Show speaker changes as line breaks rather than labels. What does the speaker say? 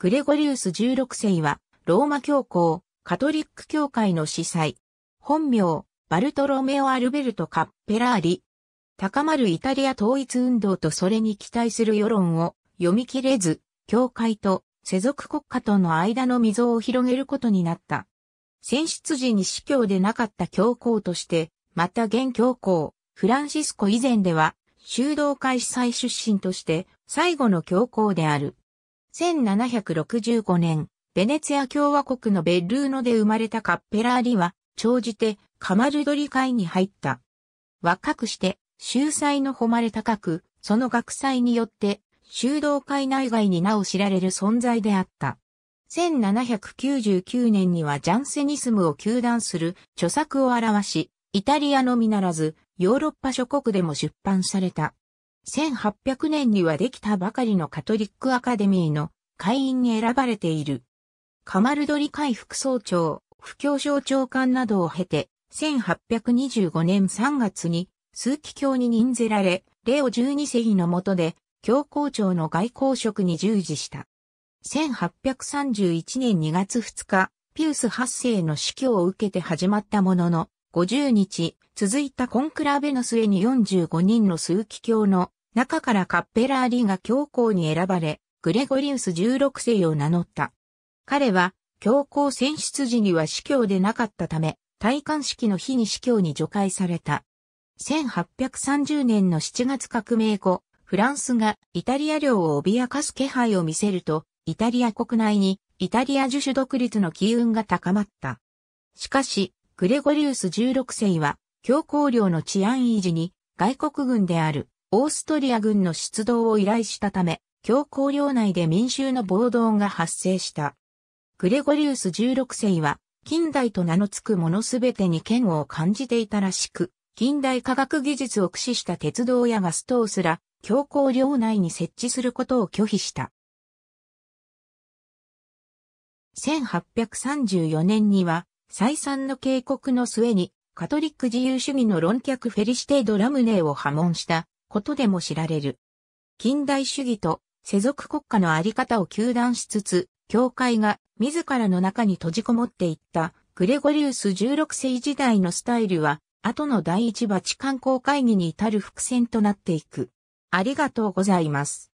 グレゴリウス16世は、ローマ教皇、カトリック教会の司祭。本名、バルトロメオ・アルベルト・カッペラーリ。高まるイタリア統一運動とそれに期待する世論を読み切れず、教会と世俗国家との間の溝を広げることになった。選出時に司教でなかった教皇として、また現教皇、フランシスコ以前では、修道会司祭出身として、最後の教皇である。1765年、ベネツィア共和国のベルーノで生まれたカッペラーリは、長じてカマルドリ会に入った。若くして、秀才の誉れ高く、その学祭によって、修道会内外に名を知られる存在であった。1799年にはジャンセニスムを求断する著作を表し、イタリアのみならず、ヨーロッパ諸国でも出版された。1800年にはできたばかりのカトリックアカデミーの会員に選ばれている。カマルドリ会副総長、副教省長官などを経て、1825年3月に、数奇教に任ぜられ、レオ12世の下で、教皇庁の外交職に従事した。1831年2月2日、ピウス8世の死去を受けて始まったものの、50日、続いたコンクラベの末に45人の数奇教の中からカッペラーリが教皇に選ばれ、グレゴリウス16世を名乗った。彼は、教皇選出時には司教でなかったため、戴冠式の日に司教に除外された。1830年の7月革命後、フランスがイタリア領を脅かす気配を見せると、イタリア国内にイタリア樹種独立の機運が高まった。しかし、グレゴリウス16世は、教皇領の治安維持に外国軍であるオーストリア軍の出動を依頼したため、教皇領内で民衆の暴動が発生した。グレゴリウス16世は、近代と名の付くものすべてに嫌悪を感じていたらしく、近代科学技術を駆使した鉄道やガストをすら、教皇領内に設置することを拒否した。1834年には、再三の警告の末に、カトリック自由主義の論客フェリシテード・ラムネーを破門したことでも知られる。近代主義と世俗国家のあり方を糾弾しつつ、教会が自らの中に閉じこもっていったグレゴリウス16世時代のスタイルは、後の第一バチカン公会議に至る伏線となっていく。ありがとうございます。